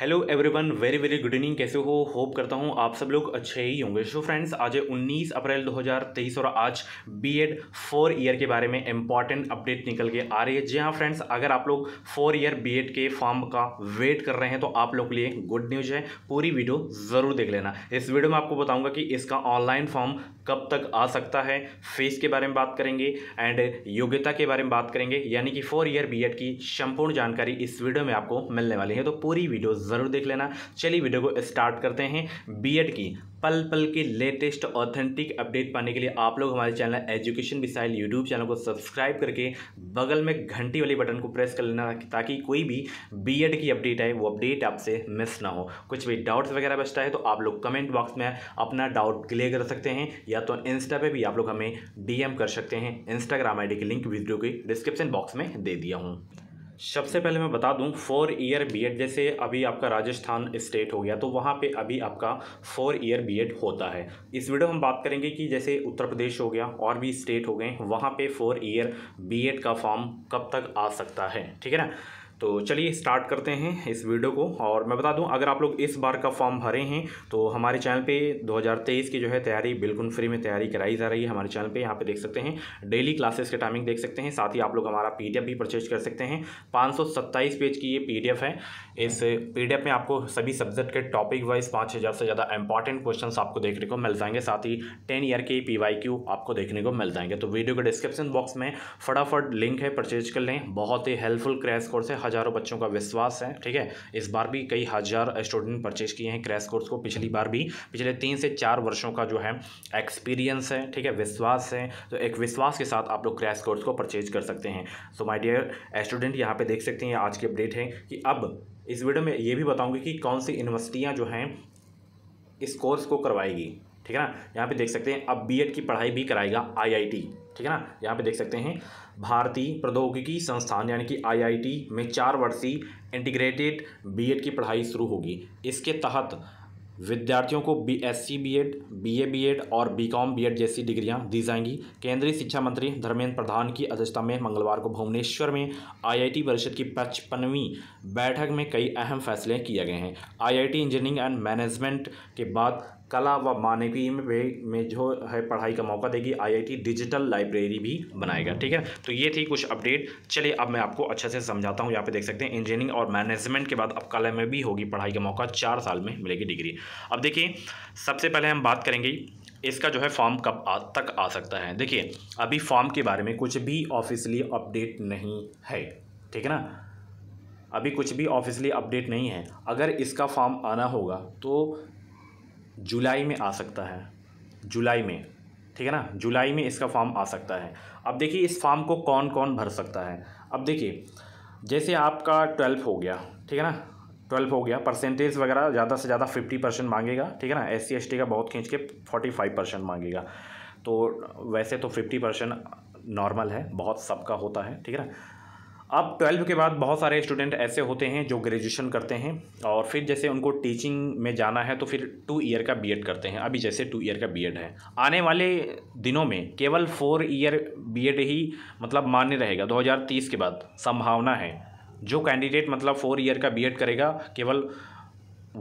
hello everyone very very good evening कैसे हो hope करता हूँ आप सब लोग अच्छे ही होंगे सो फ्रेंड्स आज है 19 अप्रैल 2023 और आज बीएड फोर ईयर के बारे में इंपॉर्टेंट अपडेट निकल के आ रही है जी हाँ फ्रेंड्स अगर आप लोग फोर ईयर बीएड के फॉर्म का वेट कर रहे हैं तो आप लोग के लिए गुड न्यूज है पूरी वीडियो ज़रूर देख लेना इस वीडियो में आपको बताऊँगा कि इसका ऑनलाइन फॉर्म कब तक आ सकता है फीस के बारे में बात करेंगे एंड योग्यता के बारे में बात करेंगे यानी कि फोर ईयर बी की संपूर्ण जानकारी इस वीडियो में आपको मिलने वाली है तो पूरी वीडियो ज़रूर देख लेना चलिए वीडियो को स्टार्ट करते हैं बीएड की पल पल के लेटेस्ट ऑथेंटिक अपडेट पाने के लिए आप लोग हमारे channel education missile YouTube channel को सब्सक्राइब करके बगल में घंटी वाले बटन को प्रेस कर लेना ताकि कोई भी बीएड की अपडेट आए वो अपडेट आपसे मिस ना हो कुछ भी डाउट्स वगैरह बचता है तो आप लोग कमेंट बॉक्स में अपना डाउट क्लियर कर सकते हैं या तो इंस्टा पर भी आप लोग हमें डी कर सकते हैं इंस्टाग्राम आई की लिंक वीडियो की डिस्क्रिप्शन बॉक्स में दे दिया हूँ सबसे पहले मैं बता दूं फोर ईयर बीएड जैसे अभी आपका राजस्थान स्टेट हो गया तो वहाँ पे अभी आपका फोर ईयर बीएड होता है इस वीडियो हम बात करेंगे कि जैसे उत्तर प्रदेश हो गया और भी स्टेट हो गए वहाँ पे फोर ईयर बीएड का फॉर्म कब तक आ सकता है ठीक है ना तो चलिए स्टार्ट करते हैं इस वीडियो को और मैं बता दूं अगर आप लोग इस बार का फॉर्म भरे हैं तो हमारे चैनल पे 2023 की जो है तैयारी बिल्कुल फ्री में तैयारी कराई जा रही है हमारे चैनल पे यहाँ पे देख सकते हैं डेली क्लासेस के टाइमिंग देख सकते हैं साथ ही आप लोग हमारा पी भी परचेज कर सकते हैं पाँच पेज की ये पी है इस पी में आपको सभी सब्जेक्ट के टॉपिक वाइज पाँच से ज़्यादा इंपॉर्टेंट क्वेश्चन आपको देखने को मिल जाएंगे साथ ही टेन ईयर के पी आपको देखने को मिल जाएंगे तो वीडियो के डिस्क्रिप्शन बॉक्स में फटाफट लिंक है परचेज कर लें बहुत ही हेल्पफुल क्रैश कोर्स है हज़ारों बच्चों का विश्वास है ठीक है इस बार भी कई हज़ार स्टूडेंट परचेज किए हैं क्रैश कोर्स को पिछली बार भी पिछले तीन से चार वर्षों का जो है एक्सपीरियंस है ठीक है विश्वास है तो एक विश्वास के साथ आप लोग क्रैश कोर्स को परचेज कर सकते हैं सो माई डियर स्टूडेंट यहाँ पे देख सकते हैं आज की अपडेट है कि अब इस वीडियो में ये भी बताऊंगी कि कौन सी यूनिवर्सिटियाँ जो हैं इस कोर्स को करवाएगी ठीक है ना यहाँ पे देख सकते हैं अब बीएड की पढ़ाई भी कराएगा आईआईटी ठीक है ना यहाँ पे देख सकते हैं भारतीय प्रौद्योगिकी संस्थान यानी कि आईआईटी में चार वर्षीय इंटीग्रेटेड बीएड की पढ़ाई शुरू होगी इसके तहत विद्यार्थियों को B S C B Ed B A B Ed और बी कॉम बी एड जैसी डिग्रियां दी जाएंगी केंद्रीय शिक्षा मंत्री धर्मेंद्र प्रधान की अध्यक्षता में मंगलवार को भुवनेश्वर में आईआईटी परिषद की पचपनवीं बैठक में कई अहम फैसले किए गए हैं आईआईटी इंजीनियरिंग एंड मैनेजमेंट के बाद कला व मानवीय में, में जो है पढ़ाई का मौका देगी आईआईटी डिजिटल लाइब्रेरी भी बनाएगा ठीक है तो ये थी कुछ अपडेट चलिए अब मैं आपको अच्छे से समझाता हूँ यहाँ पे देख सकते हैं इंजीनियरिंग और मैनेजमेंट के बाद अब कला में भी होगी पढ़ाई का मौका चार साल में मिलेगी डिग्री अब देखिए सबसे पहले हम बात करेंगे इसका जो है फॉर्म कब आ, तक आ सकता है देखिए अभी फॉर्म के बारे में कुछ भी ऑफिसली अपडेट नहीं है ठीक है ना अभी कुछ भी ऑफिसली अपडेट नहीं है अगर इसका फॉर्म आना होगा तो जुलाई में आ सकता है जुलाई में ठीक है ना जुलाई में इसका फॉर्म आ सकता है अब देखिए इस फॉर्म को कौन कौन भर सकता है अब देखिए जैसे आपका ट्वेल्व हो गया ठीक है ना ट्वेल्व हो गया परसेंटेज वगैरह ज़्यादा से ज़्यादा फिफ्टी परसेंट मांगेगा ठीक है ना एस सी का बहुत खींच के फोर्टी फाइव परसेंट मांगेगा तो वैसे तो फिफ्टी परसेंट नॉर्मल है बहुत सबका होता है ठीक है ना अब ट्वेल्व के बाद बहुत सारे स्टूडेंट ऐसे होते हैं जो ग्रेजुएशन करते हैं और फिर जैसे उनको टीचिंग में जाना है तो फिर टू ईयर का बीएड करते हैं अभी जैसे टू ईयर का बीएड है आने वाले दिनों में केवल फोर ईयर बीएड ही मतलब मान्य रहेगा 2030 के बाद संभावना है जो कैंडिडेट मतलब फोर ईयर का बी करेगा केवल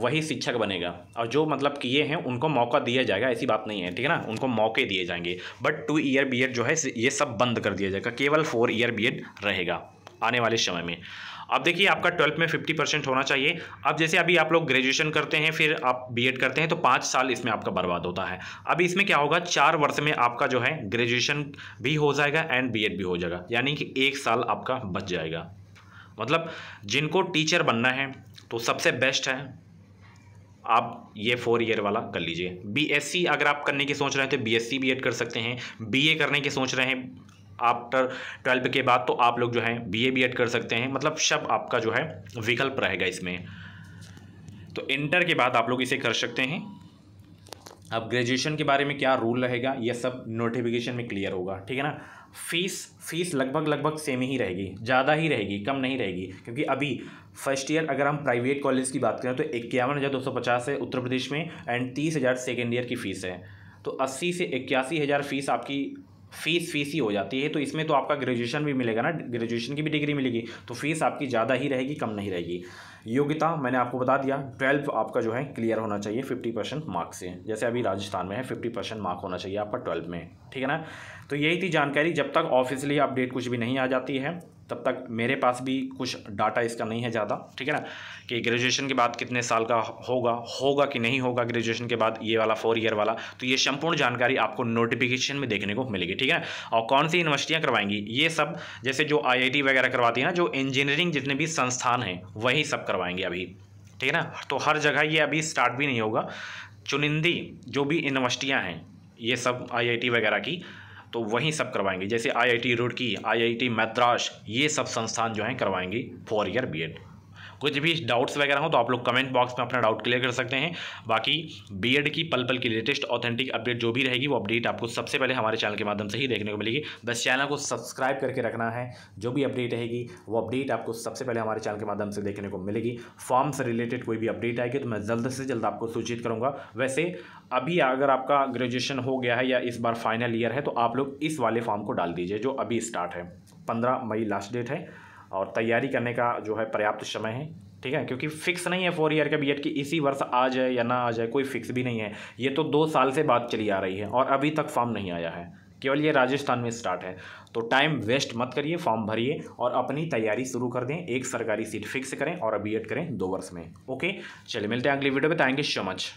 वही शिक्षक बनेगा और जो मतलब किए हैं उनको मौका दिया जाएगा ऐसी बात नहीं है ठीक है ना उनको मौके दिए जाएंगे बट टू ईयर बीएड जो है ये सब बंद कर दिया जाएगा केवल फोर ईयर बीएड रहेगा आने वाले समय में अब देखिए आपका ट्वेल्थ में फिफ्टी परसेंट होना चाहिए अब जैसे अभी आप लोग ग्रेजुएशन करते हैं फिर आप बीएड करते हैं तो पाँच साल इसमें आपका बर्बाद होता है अभी इसमें क्या होगा चार वर्ष में आपका जो है ग्रेजुएशन भी हो जाएगा एंड बीएड भी हो जाएगा यानी कि एक साल आपका बच जाएगा मतलब जिनको टीचर बनना है तो सबसे बेस्ट है आप ये फोर ईयर वाला कर लीजिए बीएससी अगर आप करने की सोच रहे हैं तो बीएससी बीएड कर सकते हैं बीए करने की सोच रहे हैं आफ्टर ट्वेल्थ के बाद तो आप लोग जो है बी ए बी एड कर सकते हैं मतलब सब आपका जो है विकल्प रहेगा इसमें तो इंटर के बाद आप लोग इसे कर सकते हैं अब ग्रेजुएशन के बारे में क्या रूल रहेगा यह सब नोटिफिकेशन में क्लियर होगा ठीक है ना फीस फीस लगभग लगभग सेम ही रहेगी ज़्यादा ही रहेगी कम नहीं रहेगी क्योंकि अभी फर्स्ट ईयर अगर हम प्राइवेट कॉलेज की बात करें तो इक्यावन हज़ार दो सौ पचास है उत्तर प्रदेश में एंड तीस हज़ार सेकेंड ईयर की फ़ीस है तो अस्सी से इक्यासी हज़ार फीस आपकी फीस फीस ही हो जाती है तो इसमें तो आपका ग्रेजुएशन भी मिलेगा ना ग्रेजुएशन की भी डिग्री मिलेगी तो फीस आपकी ज़्यादा ही रहेगी कम नहीं रहेगी योग्यता मैंने आपको बता दिया ट्वेल्व आपका जो है क्लियर होना चाहिए फिफ्टी परसेंट मार्क से जैसे अभी राजस्थान में है फिफ्टी परसेंट मार्क होना चाहिए आपका ट्वेल्व में ठीक है ना तो यही थी जानकारी जब तक ऑफिशियली अपडेट कुछ भी नहीं आ जाती है तब तक मेरे पास भी कुछ डाटा इसका नहीं है ज़्यादा ठीक है ना कि ग्रेजुएशन के बाद कितने साल का होगा होगा कि नहीं होगा ग्रेजुएशन के बाद ये वाला फोर ईयर वाला तो ये संपूर्ण जानकारी आपको नोटिफिकेशन में देखने को मिलेगी ठीक है ना और कौन सी यूनिवर्सिटियाँ करवाएंगी ये सब जैसे जो आई वगैरह करवाती है ना जो इंजीनियरिंग जितने भी संस्थान हैं वही सब करवाएंगे अभी ठीक है ना तो हर जगह ये अभी स्टार्ट भी नहीं होगा चुनिंदी जो भी यूनिवर्सिटियाँ हैं ये सब आई वगैरह की तो वहीं सब करवाएंगे जैसे आईआईटी रुड़की आईआईटी मद्रास ये सब संस्थान जो हैं करवाएंगे फोर ईयर बीएड कुछ भी डाउट्स वगैरह हो तो आप लोग कमेंट बॉक्स में अपना डाउट क्लियर कर सकते हैं बाकी बी की पल पल की लेटेस्ट ऑथेंटिक अपडेट जो भी रहेगी वो अपडेट आपको सबसे पहले हमारे चैनल के माध्यम से ही देखने को मिलेगी बस चैनल को सब्सक्राइब करके रखना है जो भी अपडेट रहेगी वो अपडेट आपको सबसे पहले हमारे चैनल के माध्यम से देखने को मिलेगी फॉर्म से रिलेटेड कोई भी अपडेट आएगी तो मैं जल्द से जल्द आपको सूचित करूँगा वैसे अभी अगर आपका ग्रेजुएशन हो गया है या इस बार फाइनल ईयर है तो आप लोग इस वाले फॉर्म को डाल दीजिए जो अभी स्टार्ट है पंद्रह मई लास्ट डेट है और तैयारी करने का जो है पर्याप्त समय है ठीक है क्योंकि फिक्स नहीं है फोर ईयर का बीएड कि इसी वर्ष आ जाए या ना आ जाए कोई फिक्स भी नहीं है ये तो दो साल से बात चली आ रही है और अभी तक फॉर्म नहीं आया है केवल ये राजस्थान में स्टार्ट है तो टाइम वेस्ट मत करिए फॉर्म भरिए और अपनी तैयारी शुरू कर दें एक सरकारी सीट फिक्स करें और बी करें दो वर्ष में ओके चलिए मिलते हैं अगली वीडियो में थैंक यू सो मच